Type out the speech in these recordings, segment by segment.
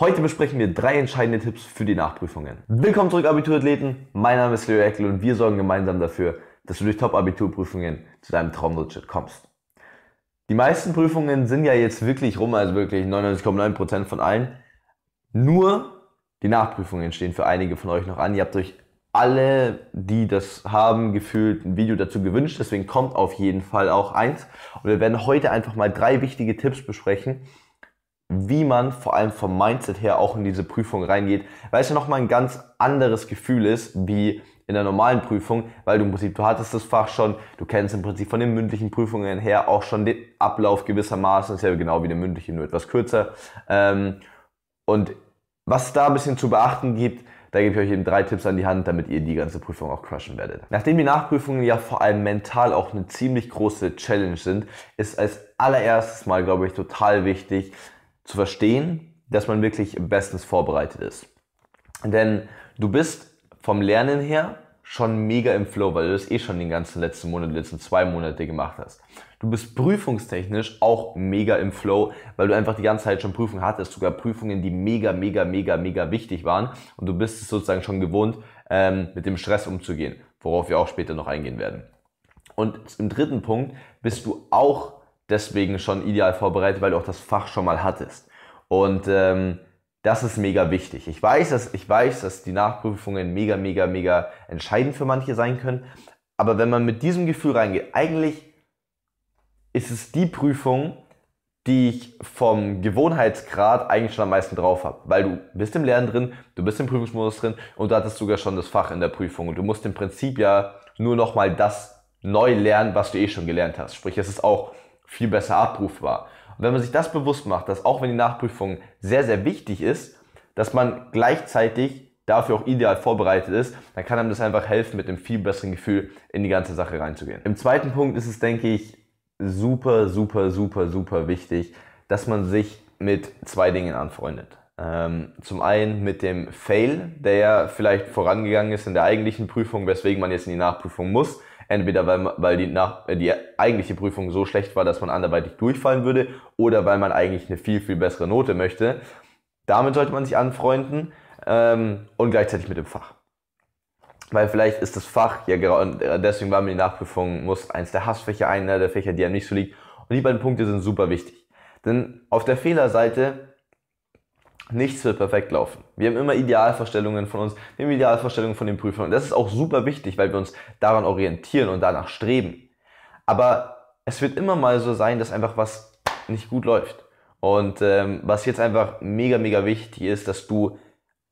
Heute besprechen wir drei entscheidende Tipps für die Nachprüfungen. Willkommen zurück, Abiturathleten. Mein Name ist Leo Eckel und wir sorgen gemeinsam dafür, dass du durch Top-Abiturprüfungen zu deinem Traumdurchschnitt kommst. Die meisten Prüfungen sind ja jetzt wirklich rum, also wirklich 99,9% von allen. Nur die Nachprüfungen stehen für einige von euch noch an. Ihr habt euch alle, die das haben, gefühlt ein Video dazu gewünscht. Deswegen kommt auf jeden Fall auch eins. Und wir werden heute einfach mal drei wichtige Tipps besprechen, wie man vor allem vom Mindset her auch in diese Prüfung reingeht, weil es ja nochmal ein ganz anderes Gefühl ist, wie in der normalen Prüfung, weil du im Prinzip, du hattest das Fach schon, du kennst im Prinzip von den mündlichen Prüfungen her auch schon den Ablauf gewissermaßen, ist ja genau wie der mündliche, nur etwas kürzer. Ähm, und was da ein bisschen zu beachten gibt, da gebe ich euch eben drei Tipps an die Hand, damit ihr die ganze Prüfung auch crushen werdet. Nachdem die Nachprüfungen ja vor allem mental auch eine ziemlich große Challenge sind, ist als allererstes mal, glaube ich, total wichtig, zu verstehen, dass man wirklich bestens vorbereitet ist. Denn du bist vom Lernen her schon mega im Flow, weil du das eh schon den ganzen letzten Monat, letzten zwei Monate gemacht hast. Du bist prüfungstechnisch auch mega im Flow, weil du einfach die ganze Zeit schon Prüfungen hattest, sogar Prüfungen, die mega, mega, mega, mega wichtig waren und du bist es sozusagen schon gewohnt, ähm, mit dem Stress umzugehen, worauf wir auch später noch eingehen werden. Und im dritten Punkt bist du auch deswegen schon ideal vorbereitet, weil du auch das Fach schon mal hattest. Und ähm, das ist mega wichtig. Ich weiß, dass, ich weiß, dass die Nachprüfungen mega, mega, mega entscheidend für manche sein können. Aber wenn man mit diesem Gefühl reingeht, eigentlich ist es die Prüfung, die ich vom Gewohnheitsgrad eigentlich schon am meisten drauf habe. Weil du bist im Lernen drin, du bist im Prüfungsmodus drin und du hattest sogar schon das Fach in der Prüfung. Und du musst im Prinzip ja nur nochmal das neu lernen, was du eh schon gelernt hast. Sprich, es ist auch viel besser abrufbar. Und wenn man sich das bewusst macht, dass auch wenn die Nachprüfung sehr, sehr wichtig ist, dass man gleichzeitig dafür auch ideal vorbereitet ist, dann kann einem das einfach helfen, mit einem viel besseren Gefühl in die ganze Sache reinzugehen. Im zweiten Punkt ist es, denke ich, super, super, super, super wichtig, dass man sich mit zwei Dingen anfreundet. Ähm, zum einen mit dem Fail, der ja vielleicht vorangegangen ist in der eigentlichen Prüfung, weswegen man jetzt in die Nachprüfung muss. Entweder weil, weil die, nach, äh, die eigentliche Prüfung so schlecht war, dass man anderweitig durchfallen würde, oder weil man eigentlich eine viel, viel bessere Note möchte. Damit sollte man sich anfreunden ähm, und gleichzeitig mit dem Fach. Weil vielleicht ist das Fach, ja genau, deswegen war mir die Nachprüfung, muss eins der Hassfächer, einer der Fächer, die einem nicht so liegt. Und die beiden Punkte sind super wichtig. Denn auf der Fehlerseite Nichts wird perfekt laufen. Wir haben immer Idealvorstellungen von uns, wir haben Idealvorstellungen von den Prüfern. Und das ist auch super wichtig, weil wir uns daran orientieren und danach streben. Aber es wird immer mal so sein, dass einfach was nicht gut läuft. Und ähm, was jetzt einfach mega, mega wichtig ist, dass du,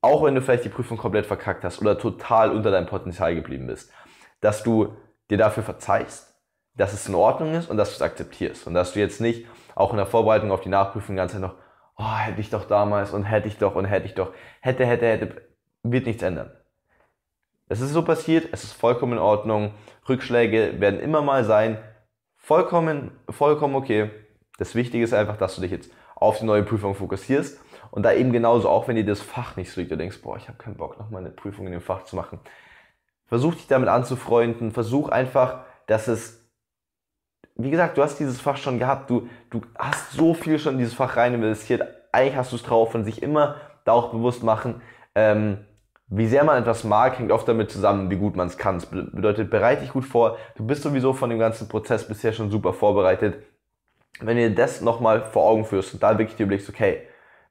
auch wenn du vielleicht die Prüfung komplett verkackt hast oder total unter deinem Potenzial geblieben bist, dass du dir dafür verzeihst, dass es in Ordnung ist und dass du es akzeptierst. Und dass du jetzt nicht auch in der Vorbereitung auf die Nachprüfung die ganze Zeit noch oh, hätte ich doch damals und hätte ich doch und hätte ich doch, hätte, hätte, hätte, wird nichts ändern. Es ist so passiert, es ist vollkommen in Ordnung. Rückschläge werden immer mal sein. Vollkommen, vollkommen okay. Das Wichtige ist einfach, dass du dich jetzt auf die neue Prüfung fokussierst. Und da eben genauso, auch wenn dir das Fach nicht so liegt, du denkst, boah, ich habe keinen Bock, nochmal eine Prüfung in dem Fach zu machen. Versuch dich damit anzufreunden. Versuch einfach, dass es wie gesagt, du hast dieses Fach schon gehabt, du, du hast so viel schon in dieses Fach rein investiert, eigentlich hast du es drauf und sich immer da auch bewusst machen, ähm, wie sehr man etwas mag, hängt oft damit zusammen, wie gut man es kann. Das bedeutet, bereite dich gut vor. Du bist sowieso von dem ganzen Prozess bisher schon super vorbereitet. Wenn du dir das nochmal vor Augen führst und da wirklich dir überlegst, okay,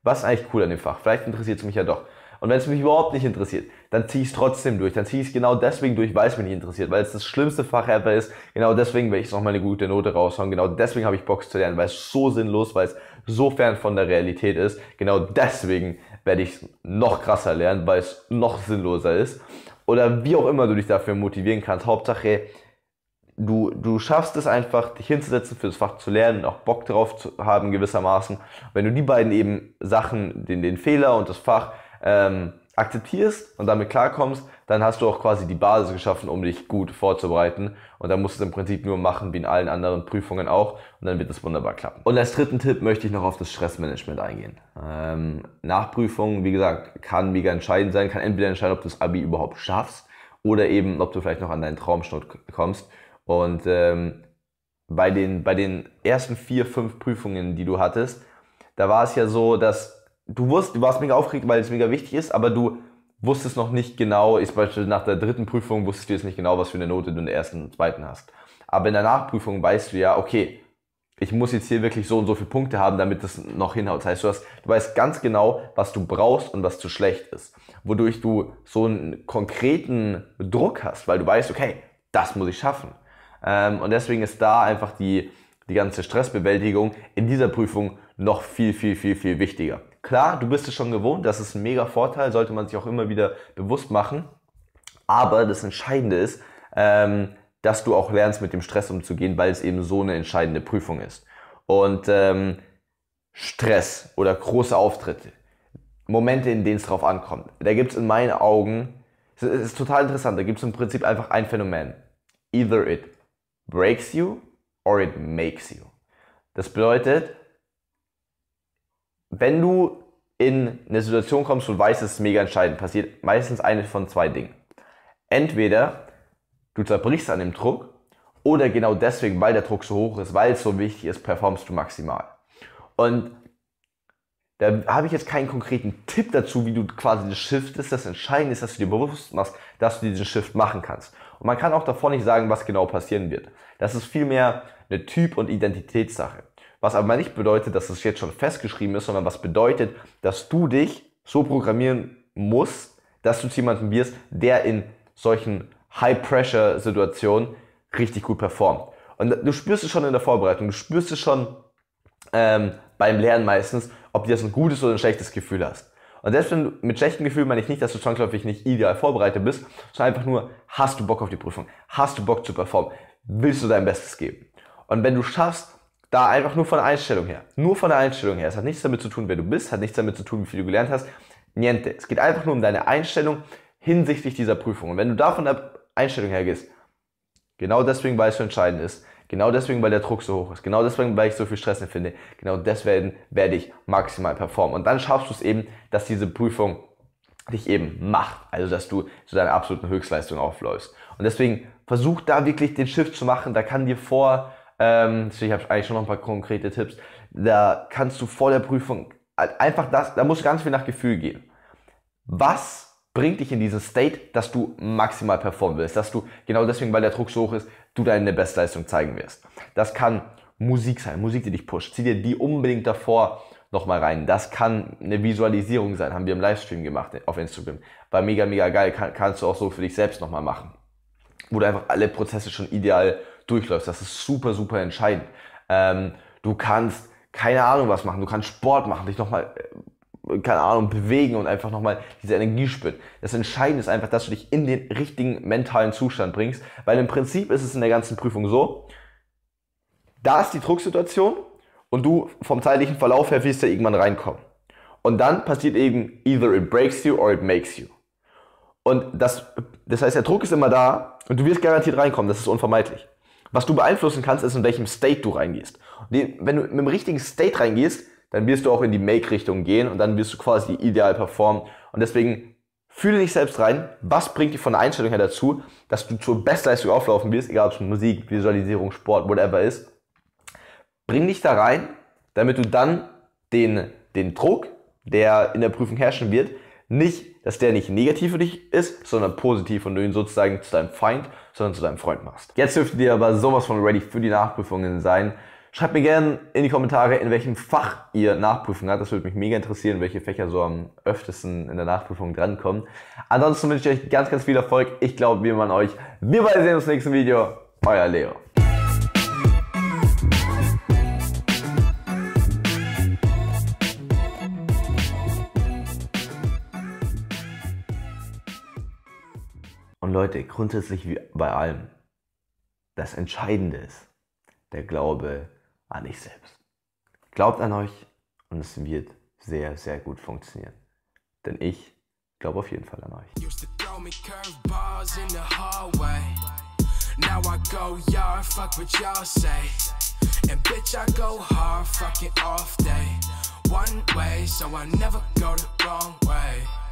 was ist eigentlich cool an dem Fach? Vielleicht interessiert es mich ja doch. Und wenn es mich überhaupt nicht interessiert, dann ziehe ich es trotzdem durch. Dann ziehe ich es genau deswegen durch, weil es mich nicht interessiert, weil es das schlimmste Fach ever ist. Genau deswegen werde ich mal eine gute Note raushauen. Genau deswegen habe ich Bock zu lernen, weil es so sinnlos, weil es so fern von der Realität ist. Genau deswegen werde ich es noch krasser lernen, weil es noch sinnloser ist. Oder wie auch immer du dich dafür motivieren kannst. Hauptsache, du, du schaffst es einfach, dich hinzusetzen, für das Fach zu lernen, auch Bock drauf zu haben gewissermaßen. Wenn du die beiden eben Sachen, den, den Fehler und das Fach ähm, akzeptierst und damit klarkommst, dann hast du auch quasi die Basis geschaffen, um dich gut vorzubereiten. Und dann musst du es im Prinzip nur machen, wie in allen anderen Prüfungen auch. Und dann wird es wunderbar klappen. Und als dritten Tipp möchte ich noch auf das Stressmanagement eingehen. Ähm, Nachprüfung, wie gesagt, kann mega entscheidend sein. Kann entweder entscheiden, ob du das Abi überhaupt schaffst oder eben, ob du vielleicht noch an deinen Traumschnitt kommst. Und ähm, bei, den, bei den ersten vier, fünf Prüfungen, die du hattest, da war es ja so, dass du wusst, du warst mega aufgeregt, weil es mega wichtig ist, aber du wusstest noch nicht genau, ich beispielsweise nach der dritten Prüfung wusstest du jetzt nicht genau, was für eine Note du in der ersten und zweiten hast. Aber in der Nachprüfung weißt du ja, okay, ich muss jetzt hier wirklich so und so viele Punkte haben, damit das noch hinhaut. Das heißt, du, hast, du weißt ganz genau, was du brauchst und was zu schlecht ist. Wodurch du so einen konkreten Druck hast, weil du weißt, okay, das muss ich schaffen. Ähm, und deswegen ist da einfach die, die ganze Stressbewältigung in dieser Prüfung noch viel, viel, viel, viel wichtiger. Klar, du bist es schon gewohnt, das ist ein mega Vorteil, sollte man sich auch immer wieder bewusst machen. Aber das Entscheidende ist, ähm, dass du auch lernst, mit dem Stress umzugehen, weil es eben so eine entscheidende Prüfung ist. Und ähm, Stress oder große Auftritte, Momente, in denen es drauf ankommt, da gibt es in meinen Augen, es ist total interessant, da gibt es im Prinzip einfach ein Phänomen. Either it breaks you or it makes you. Das bedeutet, wenn du in eine Situation kommst und weißt, es ist mega entscheidend, passiert meistens eine von zwei Dingen. Entweder du zerbrichst an dem Druck oder genau deswegen, weil der Druck so hoch ist, weil es so wichtig ist, performst du maximal. Und da habe ich jetzt keinen konkreten Tipp dazu, wie du quasi das Shift ist. Das Entscheidende ist, dass du dir bewusst machst, dass du diesen Shift machen kannst. Und man kann auch davor nicht sagen, was genau passieren wird. Das ist vielmehr eine Typ- und Identitätssache. Was aber nicht bedeutet, dass es jetzt schon festgeschrieben ist, sondern was bedeutet, dass du dich so programmieren musst, dass du zu jemandem wirst, der in solchen High-Pressure-Situationen richtig gut performt. Und du spürst es schon in der Vorbereitung, du spürst es schon ähm, beim Lernen meistens, ob du jetzt ein gutes oder ein schlechtes Gefühl hast. Und selbst wenn du mit schlechtem Gefühl meine ich nicht, dass du zwangsläufig nicht ideal vorbereitet bist, sondern einfach nur, hast du Bock auf die Prüfung? Hast du Bock zu performen? Willst du dein Bestes geben? Und wenn du schaffst, da einfach nur von der Einstellung her. Nur von der Einstellung her. Es hat nichts damit zu tun, wer du bist, hat nichts damit zu tun, wie viel du gelernt hast. Niente. Es geht einfach nur um deine Einstellung hinsichtlich dieser Prüfung. Und wenn du da von der Einstellung her gehst, genau deswegen, weil es so entscheidend ist, genau deswegen, weil der Druck so hoch ist, genau deswegen, weil ich so viel Stress empfinde, genau deswegen werde ich maximal performen. Und dann schaffst du es eben, dass diese Prüfung dich eben macht. Also, dass du zu deiner absoluten Höchstleistung aufläufst. Und deswegen versuch da wirklich den Shift zu machen. Da kann dir vor ähm, deswegen habe ich eigentlich schon noch ein paar konkrete Tipps. Da kannst du vor der Prüfung einfach das, da muss ganz viel nach Gefühl gehen. Was bringt dich in diesen State, dass du maximal performen willst, dass du genau deswegen, weil der Druck so hoch ist, du deine Bestleistung zeigen wirst. Das kann Musik sein, Musik, die dich pusht. Zieh dir die unbedingt davor nochmal rein. Das kann eine Visualisierung sein, haben wir im Livestream gemacht äh, auf Instagram. War mega, mega geil, kann, kannst du auch so für dich selbst nochmal machen. Wo du einfach alle Prozesse schon ideal durchläufst. Das ist super, super entscheidend. Ähm, du kannst keine Ahnung was machen, du kannst Sport machen, dich nochmal, äh, keine Ahnung, bewegen und einfach nochmal diese Energie spüren. Das Entscheidende ist einfach, dass du dich in den richtigen mentalen Zustand bringst, weil im Prinzip ist es in der ganzen Prüfung so, da ist die Drucksituation und du vom zeitlichen Verlauf her wirst ja irgendwann reinkommen. Und dann passiert eben, either it breaks you or it makes you. Und das, das heißt, der Druck ist immer da und du wirst garantiert reinkommen, das ist unvermeidlich. Was du beeinflussen kannst, ist, in welchem State du reingehst. Die, wenn du mit dem richtigen State reingehst, dann wirst du auch in die Make-Richtung gehen und dann wirst du quasi ideal performen. Und deswegen fühle dich selbst rein, was bringt dich von der Einstellung her dazu, dass du zur Bestleistung auflaufen wirst, egal ob es Musik, Visualisierung, Sport, whatever ist. Bring dich da rein, damit du dann den, den Druck, der in der Prüfung herrschen wird, nicht dass der nicht negativ für dich ist, sondern positiv und du ihn sozusagen zu deinem Feind, sondern zu deinem Freund machst. Jetzt dürfte ihr aber sowas von ready für die Nachprüfungen sein. Schreibt mir gerne in die Kommentare, in welchem Fach ihr Nachprüfungen habt. Das würde mich mega interessieren, welche Fächer so am öftesten in der Nachprüfung drankommen. Ansonsten wünsche ich euch ganz, ganz viel Erfolg. Ich glaube, wir machen euch. Wir beide sehen uns im nächsten Video. Euer Leo. Und Leute, grundsätzlich wie bei allem, das Entscheidende ist der Glaube an dich selbst. Glaubt an euch und es wird sehr, sehr gut funktionieren. Denn ich glaube auf jeden Fall an euch. And bitch, I go hard, fucking off day. One way, so I never go the wrong way.